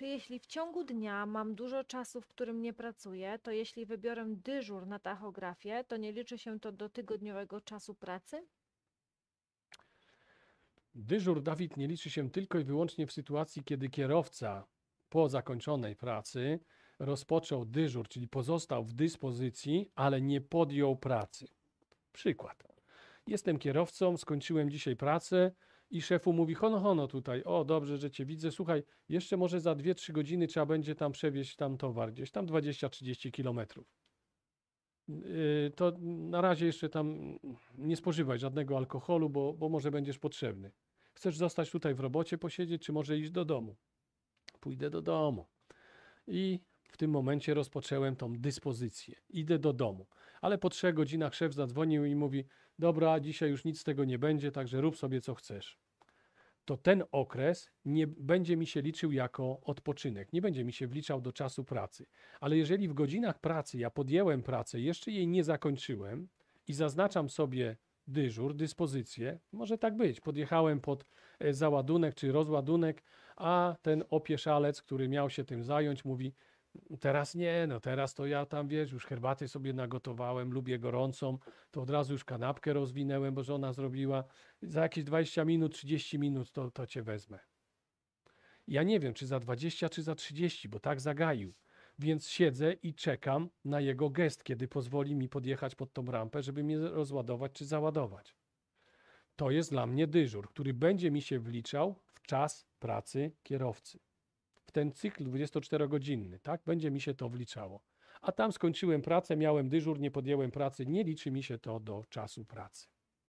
czy jeśli w ciągu dnia mam dużo czasu, w którym nie pracuję, to jeśli wybiorę dyżur na tachografię, to nie liczy się to do tygodniowego czasu pracy? Dyżur Dawid nie liczy się tylko i wyłącznie w sytuacji, kiedy kierowca po zakończonej pracy rozpoczął dyżur, czyli pozostał w dyspozycji, ale nie podjął pracy. Przykład. Jestem kierowcą, skończyłem dzisiaj pracę, i szefu mówi, hono, hono tutaj, o dobrze, że cię widzę, słuchaj, jeszcze może za 2-3 godziny trzeba będzie tam przewieźć tam towar, gdzieś tam 20-30 kilometrów. Yy, to na razie jeszcze tam nie spożywać żadnego alkoholu, bo, bo może będziesz potrzebny. Chcesz zostać tutaj w robocie posiedzieć, czy może iść do domu? Pójdę do domu. I w tym momencie rozpoczęłem tą dyspozycję. Idę do domu. Ale po trzech godzinach szef zadzwonił i mówi: Dobra, dzisiaj już nic z tego nie będzie, także rób sobie co chcesz. To ten okres nie będzie mi się liczył jako odpoczynek, nie będzie mi się wliczał do czasu pracy. Ale jeżeli w godzinach pracy ja podjęłem pracę, jeszcze jej nie zakończyłem i zaznaczam sobie dyżur, dyspozycję. Może tak być. Podjechałem pod e, załadunek czy rozładunek, a ten opieszalec, który miał się tym zająć, mówi: Teraz nie, no teraz to ja tam, wiesz, już herbaty sobie nagotowałem, lubię gorącą, to od razu już kanapkę rozwinęłem, bo żona zrobiła. Za jakieś 20 minut, 30 minut to, to cię wezmę. Ja nie wiem, czy za 20, czy za 30, bo tak zagaił. Więc siedzę i czekam na jego gest, kiedy pozwoli mi podjechać pod tą rampę, żeby mnie rozładować czy załadować. To jest dla mnie dyżur, który będzie mi się wliczał w czas pracy kierowcy w ten cykl 24-godzinny, tak? Będzie mi się to wliczało. A tam skończyłem pracę, miałem dyżur, nie podjąłem pracy, nie liczy mi się to do czasu pracy.